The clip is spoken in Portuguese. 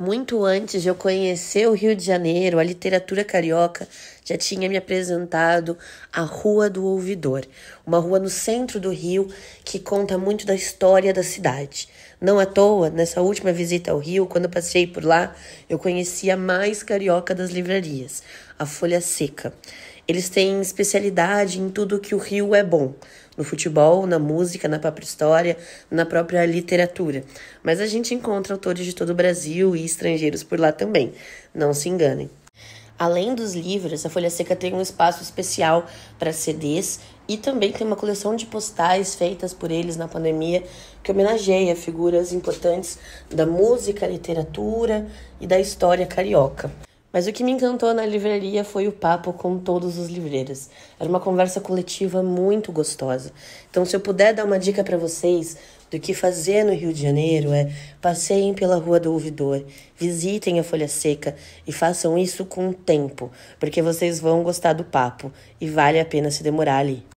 muito antes de eu conhecer o Rio de Janeiro, a literatura carioca já tinha me apresentado a Rua do Ouvidor, uma rua no centro do Rio que conta muito da história da cidade. Não à toa, nessa última visita ao Rio, quando eu passei por lá, eu conhecia mais carioca das livrarias a folha seca. Eles têm especialidade em tudo que o Rio é bom, no futebol, na música, na própria história, na própria literatura. Mas a gente encontra autores de todo o Brasil e estrangeiros por lá também, não se enganem. Além dos livros, a Folha Seca tem um espaço especial para CDs e também tem uma coleção de postais feitas por eles na pandemia que homenageia figuras importantes da música, literatura e da história carioca. Mas o que me encantou na livraria foi o papo com todos os livreiros. Era uma conversa coletiva muito gostosa. Então, se eu puder dar uma dica para vocês do que fazer no Rio de Janeiro, é passeiem pela Rua do Ouvidor, visitem a Folha Seca e façam isso com tempo, porque vocês vão gostar do papo e vale a pena se demorar ali.